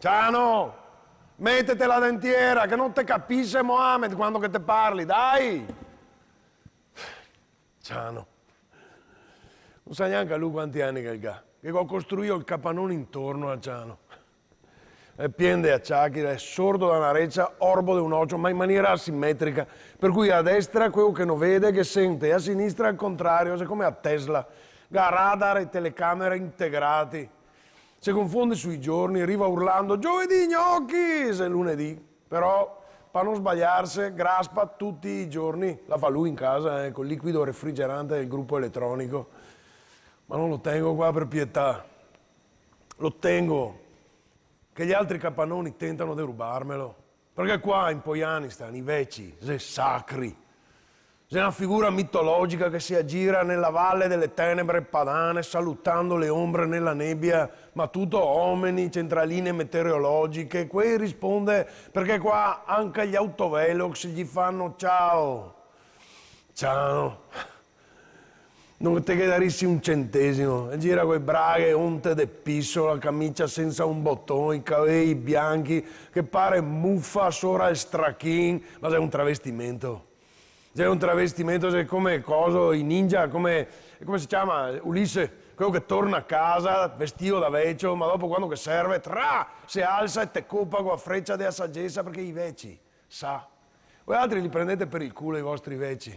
Ciano, mettete la dentiera, che non ti capisce Mohamed quando che te parli, dai! Ciano, non sa neanche lui quanti anni che il ga, che ho costruito il capannone intorno a Ciano. È pieno di acciacchi, è sordo da una reccia, orbo da un occhio, ma in maniera asimmetrica. Per cui a destra quello che non vede, che sente, e a sinistra al contrario, è come a Tesla. Ga radar e telecamere integrati. Si confonde sui giorni, arriva urlando giovedì gnocchi, se è lunedì. Però, per non sbagliarsi, graspa tutti i giorni. La fa lui in casa, eh, con liquido refrigerante del gruppo elettronico. Ma non lo tengo qua per pietà. Lo tengo che gli altri capannoni tentano di rubarmelo. Perché qua in Poianistan i vecchi, se sacri, c'è una figura mitologica che si aggira nella valle delle tenebre padane, salutando le ombre nella nebbia, ma tutto omeni, centraline meteorologiche. Quei risponde perché qua anche gli autovelox gli fanno ciao. Ciao. Non te che darissi un centesimo. E gira coi braghe, onte de pisso, la camicia senza un bottone, i capelli bianchi, che pare muffa sopra il strachin, ma è un travestimento. C'è un travestimento, c'è come coso, i ninja, come, come si chiama? Ulisse quello che torna a casa vestito da vecchio, ma dopo quando che serve, tra, si alza e te copa con la freccia della saggezza perché i vecchi sa. Voi altri li prendete per il culo i vostri vecchi,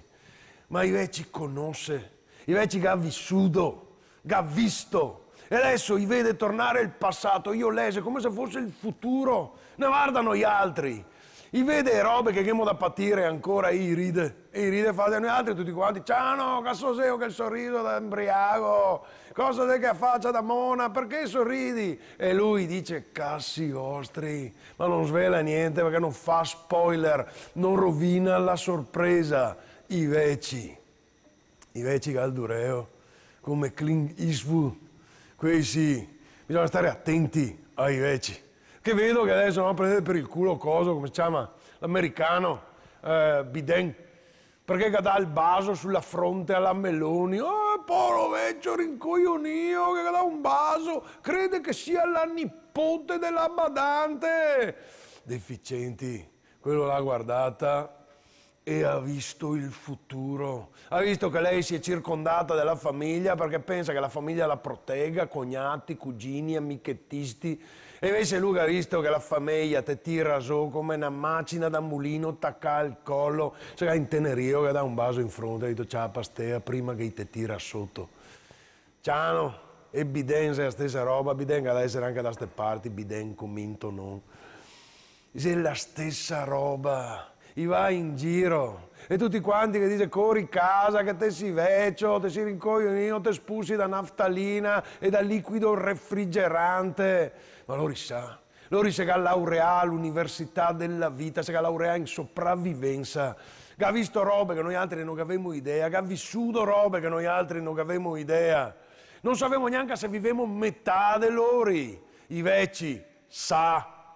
ma i vecchi conosce, i vecchi che ha vissuto, che ha visto, e adesso i vede tornare il passato, io lese come se fosse il futuro, ne guardano gli altri, i vede robe che abbiamo da patire ancora i ride. E i ride fate noi altri tutti quanti. Ciano, cassoseo che il sorriso da embriago. Cosa te che faccia da mona? Perché sorridi? E lui dice cassi vostri. Ma non svela niente perché non fa spoiler. Non rovina la sorpresa. I veci. I veci Galdureo. Come Kling Eastwood. questi sì. Bisogna stare attenti ai veci che vedo che adesso vanno a prendere per il culo coso, come si chiama, l'americano, eh, Biden, perché che dà il baso sulla fronte alla Meloni, oh, povero vecchio rincoglionio, che dà un baso, crede che sia la nipote della badante, deficienti, quello l'ha guardata, e ha visto il futuro. Ha visto che lei si è circondata della famiglia perché pensa che la famiglia la protegga, cognati, cugini, amichettisti e invece Luca visto che la famiglia te tira su come una macina da mulino tacca al collo, se cioè in tenerio che dà un vaso in fronte, e dice ciao pastea prima che ti tira sotto. Ciano, e Biden è la stessa roba, Biden deve essere anche da queste parti, Biden cominto non. no. È la stessa roba i va in giro e tutti quanti che dice corri casa che te si vecchio, te si rincoglionino, te spusi da naftalina e da liquido refrigerante. Ma lo sa, Lori si è laureato all'università della vita, si è laureato in sopravvivenza, che ha visto robe che noi altri non avevamo idea, che ha vissuto robe che noi altri non avevamo idea. Non sapevamo neanche se vivemo metà di loro. I vecchi, sa,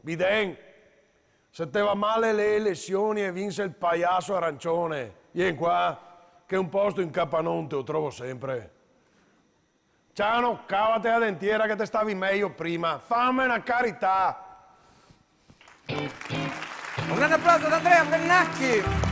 biden, se te va male le elezioni e vince il paiasso arancione, vieni qua, che un posto in Capanonte lo trovo sempre. Ciano, cavate la dentiera che te stavi meglio prima. Fammi una carità. Un grande applauso ad Andrea Pennacchi.